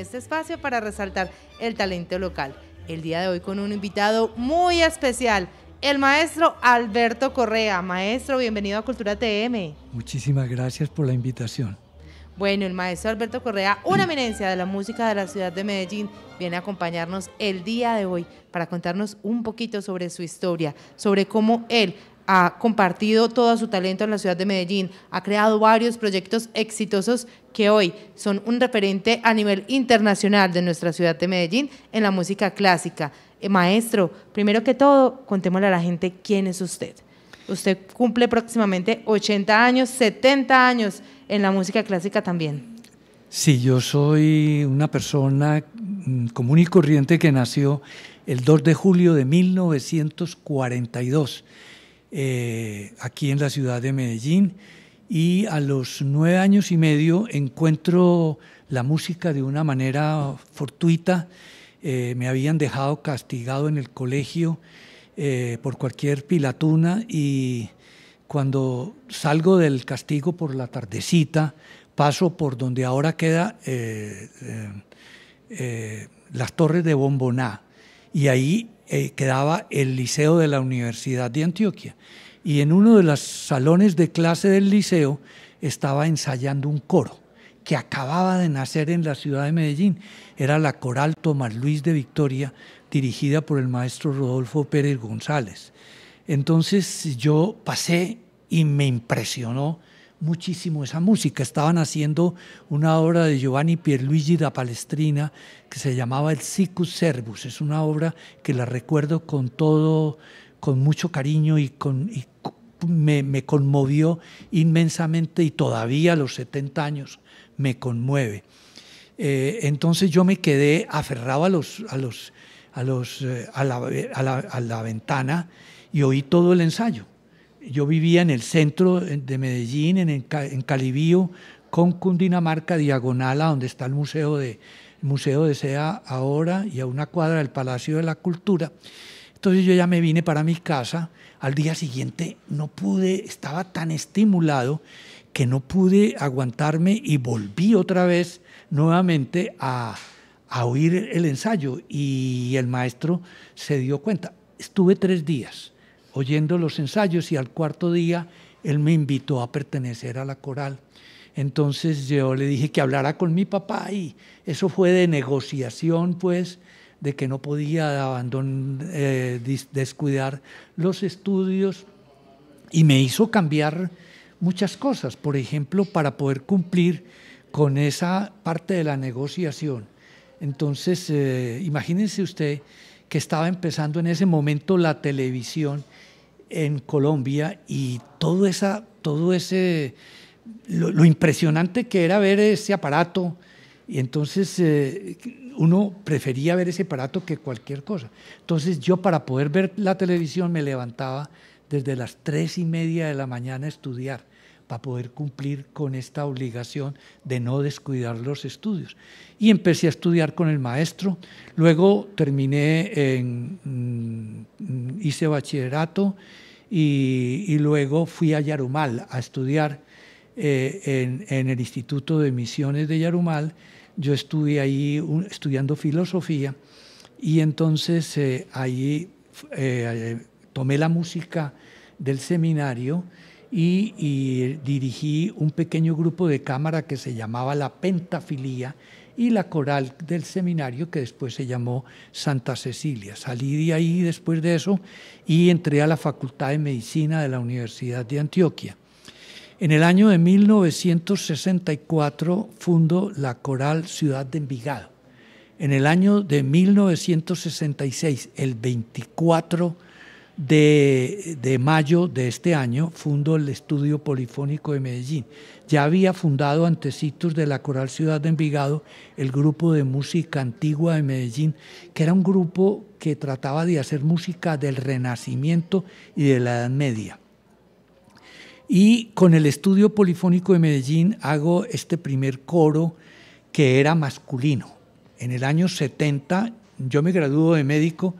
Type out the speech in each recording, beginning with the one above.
este espacio para resaltar el talento local. El día de hoy con un invitado muy especial, el maestro Alberto Correa. Maestro, bienvenido a Cultura TM. Muchísimas gracias por la invitación. Bueno, el maestro Alberto Correa, una eminencia de la música de la ciudad de Medellín, viene a acompañarnos el día de hoy para contarnos un poquito sobre su historia, sobre cómo él ha compartido todo su talento en la ciudad de Medellín, ha creado varios proyectos exitosos que hoy son un referente a nivel internacional de nuestra ciudad de Medellín en la música clásica. Eh, maestro, primero que todo, contémosle a la gente quién es usted. Usted cumple próximamente 80 años, 70 años en la música clásica también. Sí, yo soy una persona mm, común y corriente que nació el 2 de julio de 1942 eh, aquí en la ciudad de Medellín y a los nueve años y medio encuentro la música de una manera fortuita. Eh, me habían dejado castigado en el colegio eh, por cualquier pilatuna y cuando salgo del castigo por la tardecita paso por donde ahora queda las torres de Bomboná y ahí eh, quedaba el Liceo de la Universidad de Antioquia. Y en uno de los salones de clase del liceo estaba ensayando un coro que acababa de nacer en la ciudad de Medellín. Era la Coral Tomás Luis de Victoria, dirigida por el maestro Rodolfo Pérez González. Entonces yo pasé y me impresionó muchísimo esa música. Estaban haciendo una obra de Giovanni Pierluigi da Palestrina que se llamaba El Sicus Servus. Es una obra que la recuerdo con todo, con mucho cariño y, con, me, conmovió inmensamente y todavía a los 70 años me conmueve. Eh, entonces yo me quedé aferrado a los... A los a, los, eh, a la ventana y oí todo el ensayo yo vivía en el centro de Medellín, en, Calibío, con Cundinamarca, diagonal a donde está el Museo de, Museo de Sea ahora y a una cuadra del Palacio de la Cultura. Entonces yo ya me vine para mi casa. Al día siguiente no pude, estaba tan estimulado que no pude aguantarme y volví otra vez nuevamente a oír el ensayo y el maestro se dio cuenta. Estuve tres días oyendo los ensayos y al cuarto día él me invitó a pertenecer a la coral. Entonces yo le dije que hablara con mi papá y eso fue de negociación, pues, de que no podía abandon, eh, descuidar los estudios y me hizo cambiar muchas cosas. Por ejemplo, para poder cumplir con esa parte de la negociación. Entonces, eh, imagínense usted que estaba empezando en ese momento la televisión en Colombia y todo, esa, todo ese, lo, impresionante que era ver ese aparato. Y entonces eh, uno prefería ver ese aparato que cualquier cosa. Entonces yo para poder ver la televisión me levantaba desde las tres y media de la mañana a estudiar para poder cumplir con esta obligación de no descuidar los estudios. Y empecé a estudiar con el maestro, luego terminé, en, mm, hice bachillerato y, luego fui a Yarumal a estudiar eh, en, el Instituto de Misiones de Yarumal. Yo estudié ahí estudiando filosofía y entonces eh, ahí eh, tomé la música del seminario y, dirigí un pequeño grupo de cámara que se llamaba la Pentafilía y la coral del seminario que después se llamó Santa Cecilia. Salí de ahí después de eso y entré a la Facultad de Medicina de la Universidad de Antioquia. En el año de 1964 fundó la Coral Ciudad de Envigado. En el año de 1966, el 24 de, mayo de este año fundo el Estudio Polifónico de Medellín. Ya había fundado antecitos de la Coral Ciudad de Envigado el grupo de música antigua de Medellín, que era un grupo que trataba de hacer música del Renacimiento y de la Edad Media. Y con el Estudio Polifónico de Medellín hago este primer coro que era masculino. En el año 70 yo me graduó de médico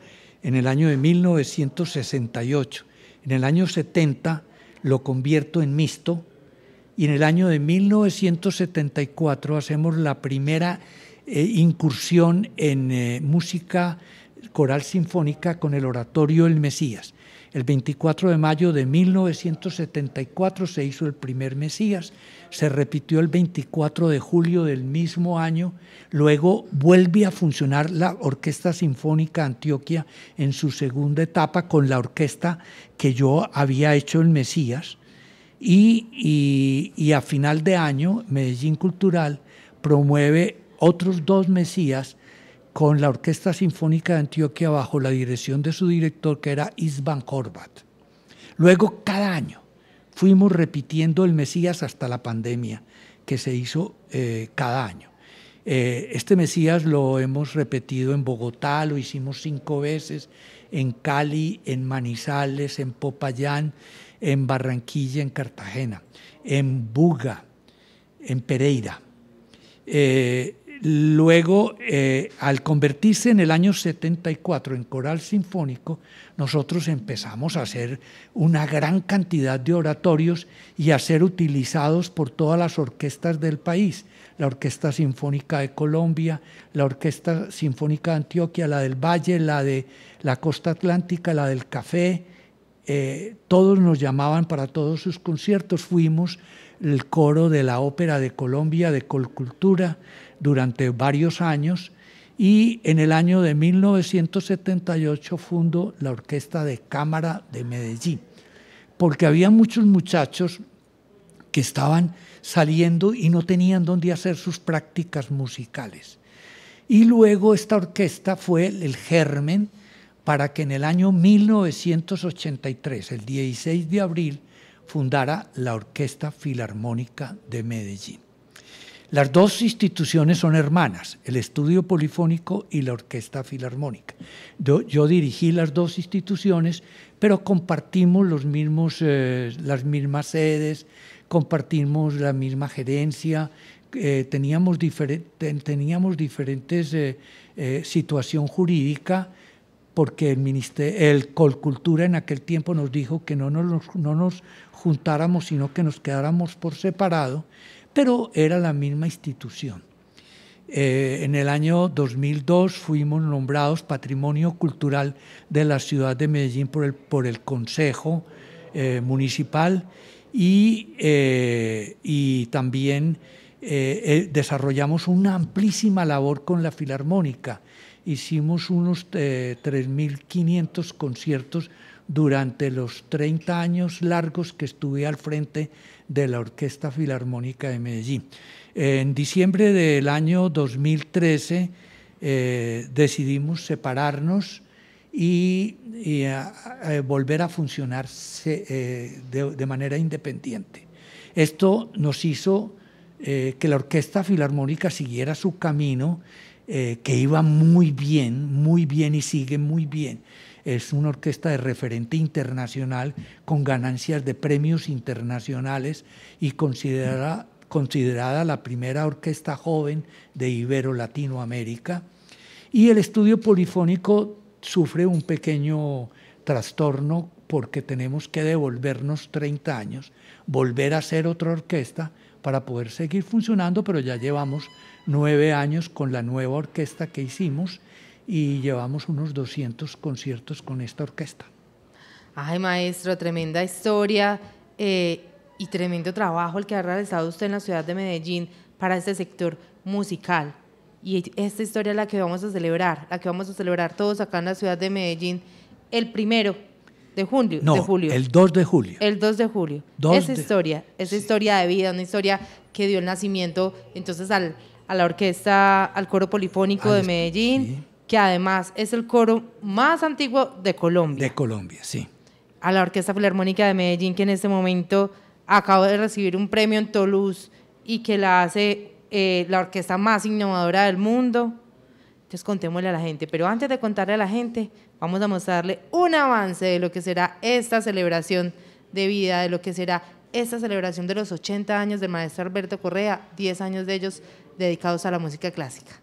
en el año de 1968. En el año 70 lo convierto en mixto y en el año de 1974 hacemos la primera eh, incursión en eh, música coral sinfónica con el oratorio El Mesías. El 24 de mayo de 1974 se hizo el primer Mesías, se repitió el 24 de julio del mismo año, luego vuelve a funcionar la Orquesta Sinfónica Antioquia en su segunda etapa con la orquesta que yo había hecho el Mesías y, y a final de año Medellín Cultural promueve otros dos Mesías con la Orquesta Sinfónica de Antioquia bajo la dirección de su director, que era Isban Corbat. Luego, cada año, fuimos repitiendo el Mesías hasta la pandemia, que se hizo eh, cada año. Eh, este Mesías lo hemos repetido en Bogotá, lo hicimos cinco veces, en Cali, en Manizales, en Popayán, en Barranquilla, en Cartagena, en Buga, en Pereira. Eh, Luego, eh, al convertirse en el año 74 en coral sinfónico, nosotros empezamos a hacer una gran cantidad de oratorios y a ser utilizados por todas las orquestas del país, la Orquesta Sinfónica de Colombia, la Orquesta Sinfónica de Antioquia, la del Valle, la de la Costa Atlántica, la del Café, eh, todos nos llamaban para todos sus conciertos, fuimos el coro de la Ópera de Colombia, de Colcultura, durante varios años y en el año de 1978 fundó la Orquesta de Cámara de Medellín, porque había muchos muchachos que estaban saliendo y no tenían dónde hacer sus prácticas musicales. Y luego esta orquesta fue el germen para que en el año 1983, el 16 de abril, fundara la Orquesta Filarmónica de Medellín. Las dos instituciones son hermanas, el estudio polifónico y la orquesta filarmónica. Yo, dirigí las dos instituciones, pero compartimos los mismos, eh, las mismas sedes, compartimos la misma gerencia, eh, teníamos, teníamos, diferentes situaciones eh, situación jurídica porque el, el Colcultura en aquel tiempo nos dijo que no nos, no nos juntáramos, sino que nos quedáramos por separado pero era la misma institución. Eh, en el año 2002 fuimos nombrados Patrimonio Cultural de la Ciudad de Medellín por el, por el Consejo eh, Municipal y, eh, y también desarrollamos una amplísima labor con la Filarmónica. Hicimos unos 3.500 conciertos durante los 30 años largos que estuve al frente de de la Orquesta Filarmónica de Medellín. En diciembre del año 2013 eh, decidimos separarnos y, volver a funcionar eh, de, manera independiente. Esto nos hizo eh, que la Orquesta Filarmónica siguiera su camino, que iba muy bien, muy bien y sigue muy bien es una orquesta de referente internacional con ganancias de premios internacionales y considerada, considerada la primera orquesta joven de Ibero-Latinoamérica. Y el estudio polifónico sufre un pequeño trastorno porque tenemos que devolvernos 30 años, volver a ser otra orquesta para poder seguir funcionando, pero ya llevamos nueve años con la nueva orquesta que hicimos y llevamos unos 200 conciertos con esta orquesta. Ay, maestro, tremenda historia eh, y tremendo trabajo el que ha realizado usted en la ciudad de Medellín para este sector musical. Y esta historia es la que vamos a celebrar, la que vamos a celebrar todos acá en la ciudad de Medellín el primero de julio. No, julio. el 2 de julio. El 2 de julio. esa historia, esa historia de vida, una historia que dio el nacimiento entonces al, a la orquesta, al coro polifónico de Medellín que además es el coro más antiguo de Colombia. De Colombia, sí. A la Orquesta Filarmónica de Medellín, que en este momento acaba de recibir un premio en Toulouse y que la hace eh, la orquesta más innovadora del mundo. Entonces contémosle a la gente. Pero antes de contarle a la gente, vamos a mostrarle un avance de lo que será esta celebración de vida, de lo que será esta celebración de los 80 años del maestro Alberto Correa, 10 años de ellos dedicados a la música clásica.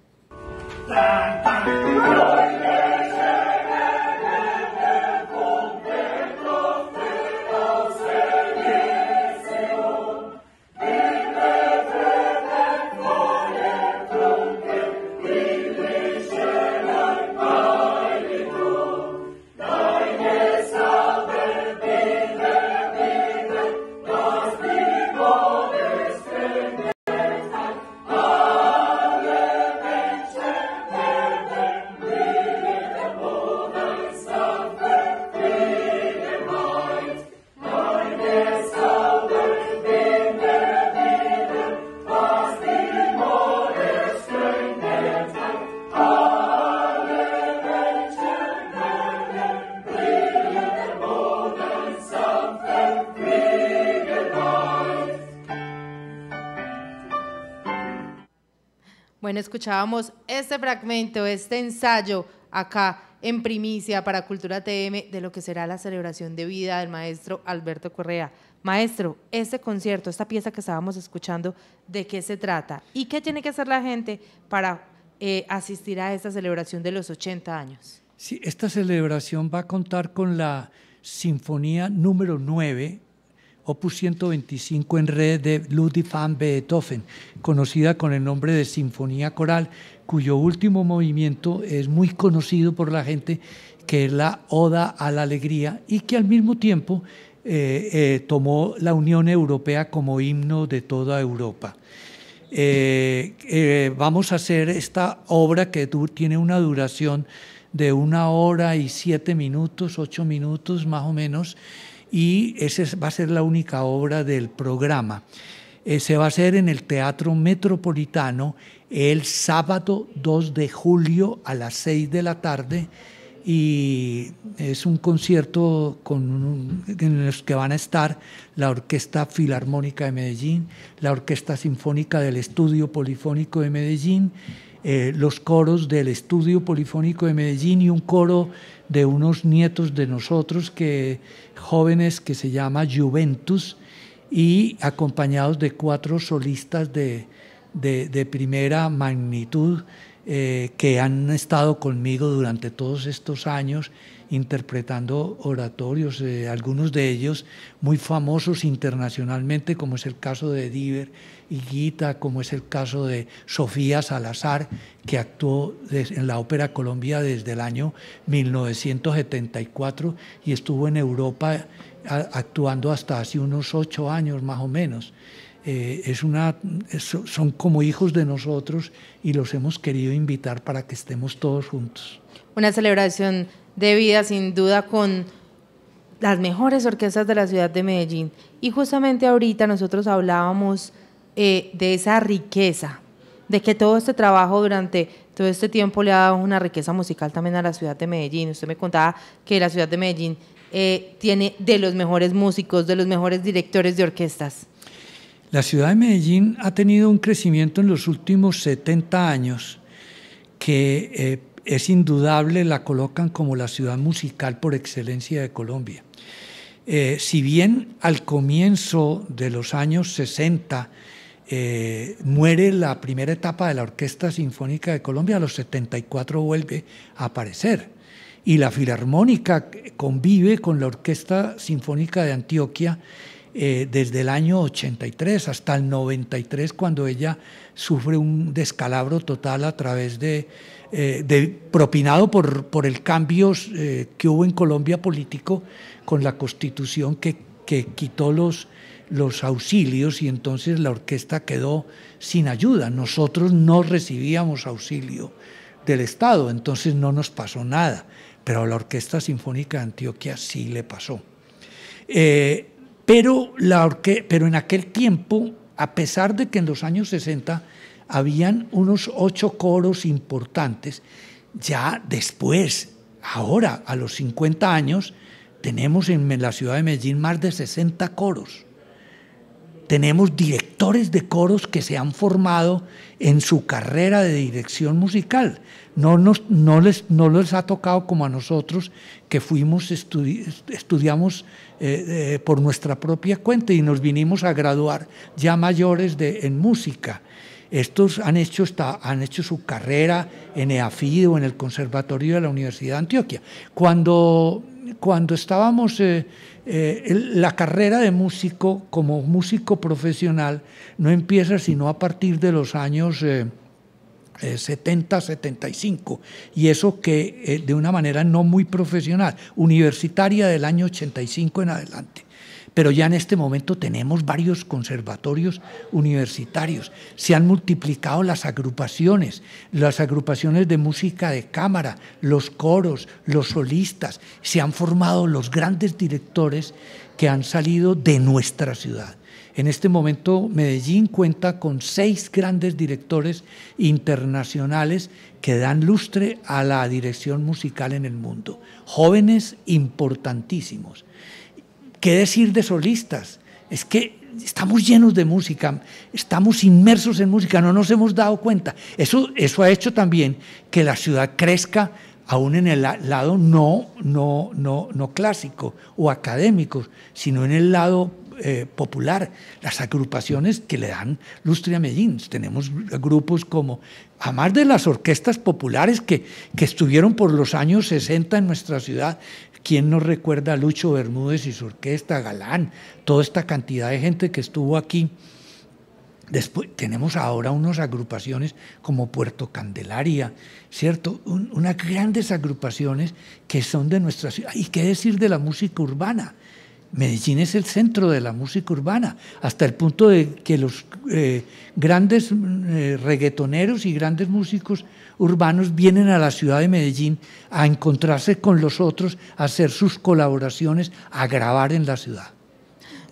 Tan, tan, tan, Bueno, escuchábamos este fragmento, este ensayo acá en primicia para Cultura TM de lo que será la celebración de vida del maestro Alberto Correa. Maestro, este concierto, esta pieza que estábamos escuchando, ¿de qué se trata? ¿Y qué tiene que hacer la gente para eh, asistir a esta celebración de los 80 años? Sí, esta celebración va a contar con la Sinfonía número 9 opus 125 en red de Ludwig van Beethoven, conocida con el nombre de Sinfonía Coral, cuyo último movimiento es muy conocido por la gente, que es la Oda a la Alegría, y que al mismo tiempo eh, eh, tomó la Unión Europea como himno de toda Europa. Eh, vamos a hacer esta obra que tiene una duración de una hora y siete minutos, ocho minutos más o menos, y esa va a ser la única obra del programa. Eh, se va a hacer en el Teatro Metropolitano el sábado 2 de julio a las 6 de la tarde y es un concierto con en los que van a estar la Orquesta Filarmónica de Medellín, la Orquesta Sinfónica del Estudio Polifónico de Medellín, eh, los coros del Estudio Polifónico de Medellín y un coro de unos nietos de nosotros, que, jóvenes, que se llama Juventus, y acompañados de cuatro solistas de, de, de primera magnitud eh, que han estado conmigo durante todos estos años interpretando oratorios, eh, algunos de ellos muy famosos internacionalmente, como es el caso de Diver y Guita, como es el caso de Sofía Salazar, que actuó en la Ópera Colombia desde el año 1974 y estuvo en Europa actuando hasta hace unos ocho años más o menos. Eh, es una, son como hijos de nosotros y los hemos querido invitar para que estemos todos juntos. Una celebración de vida sin duda con las mejores orquestas de la ciudad de Medellín. Y justamente ahorita nosotros hablábamos eh, de esa riqueza, de que todo este trabajo durante todo este tiempo le ha dado una riqueza musical también a la ciudad de Medellín. Usted me contaba que la ciudad de Medellín eh, tiene de los mejores músicos, de los mejores directores de orquestas. La ciudad de Medellín ha tenido un crecimiento en los últimos 70 años que eh, es indudable, la colocan como la ciudad musical por excelencia de Colombia. Eh, si bien al comienzo de los años 60 eh, muere la primera etapa de la Orquesta Sinfónica de Colombia, a los 74 vuelve a aparecer. Y la Filarmónica convive con la Orquesta Sinfónica de Antioquia eh, desde el año 83 hasta el 93, cuando ella sufre un descalabro total a través de, eh, propinado por, por el cambio eh, que hubo en Colombia político con la constitución que, quitó los, los auxilios y entonces la orquesta quedó sin ayuda. Nosotros no recibíamos auxilio del Estado, entonces no nos pasó nada, pero a la Orquesta Sinfónica de Antioquia sí le pasó. Pero, en aquel tiempo, a pesar de que en los años 60 habían unos ocho coros importantes, ya después, ahora, a los 50 años, tenemos en la ciudad de Medellín más de 60 coros. Tenemos directores de coros que se han formado en su carrera de dirección musical. No, nos, no, les, no les ha tocado como a nosotros que fuimos, estudiamos eh, eh, por nuestra propia cuenta y nos vinimos a graduar ya mayores de, en música. Estos han hecho, han hecho su carrera en EAFID o en el Conservatorio de la Universidad de Antioquia. Cuando cuando estábamos eh, eh, la carrera de músico como músico profesional no empieza sino a partir de los años 70, eh, 75, y eso que de una manera no muy profesional, universitaria del año 85 en adelante. Pero ya en este momento tenemos varios conservatorios universitarios, se han multiplicado las agrupaciones, las agrupaciones de música de cámara, los coros, los solistas, se han formado los grandes directores que han salido de nuestra ciudad. En este momento Medellín cuenta con seis grandes directores internacionales que dan lustre a la dirección musical en el mundo, jóvenes importantísimos. ¿Qué decir de solistas? Es que estamos llenos de música, estamos inmersos en música, no nos hemos dado cuenta. Eso, eso ha hecho también que la ciudad crezca aún en el lado no, no, no, no clásico o académico, sino en el lado eh, popular, las agrupaciones que le dan lustre a Medellín. Tenemos grupos como, además de las orquestas populares que, que estuvieron por los años 60 en nuestra ciudad, ¿Quién nos recuerda a Lucho Bermúdez y su orquesta, Galán, toda esta cantidad de gente que estuvo aquí? Después tenemos ahora unas agrupaciones como Puerto Candelaria, ¿cierto? unas grandes agrupaciones que son de nuestra ciudad. ¿Y qué decir de la música urbana? Medellín es el centro de la música urbana, hasta el punto de que los eh, grandes reguetoneros mm, eh, reggaetoneros y grandes músicos urbanos vienen a la ciudad de Medellín a encontrarse con los otros, a hacer sus colaboraciones, a grabar en la ciudad.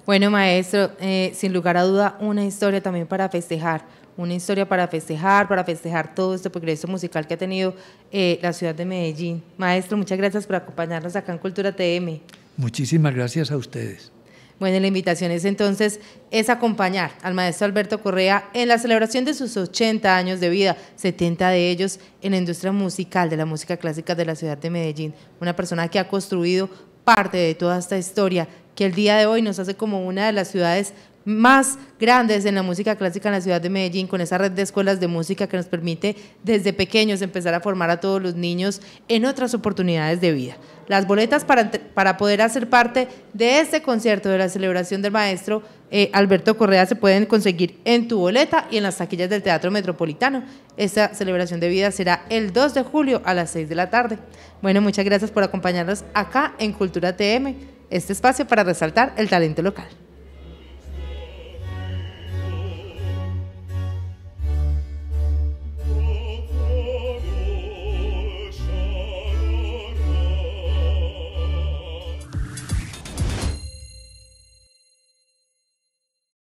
Bueno, maestro, eh, sin lugar a duda, una historia también para festejar, una historia para festejar, para festejar todo este progreso musical que ha tenido la ciudad de Medellín. Maestro, muchas gracias por acompañarnos acá en Cultura TM. Muchísimas gracias a ustedes. Bueno, la invitación es entonces es acompañar al maestro Alberto Correa en la celebración de sus 80 años de vida, 70 de ellos en la industria musical de la música clásica de la ciudad de Medellín, una persona que ha construido parte de toda esta historia que el día de hoy nos hace como una de las ciudades más grandes en la música clásica en la ciudad de Medellín, con esa red de escuelas de música que nos permite desde pequeños empezar a formar a todos los niños en otras oportunidades de vida. Las boletas para, poder hacer parte de este concierto de la celebración del maestro eh, Alberto Correa se pueden conseguir en tu boleta y en las taquillas del Teatro Metropolitano. Esta celebración de vida será el 2 de julio a las 6 de la tarde. Bueno, muchas gracias por acompañarnos acá en Cultura TM, este espacio para resaltar el talento local.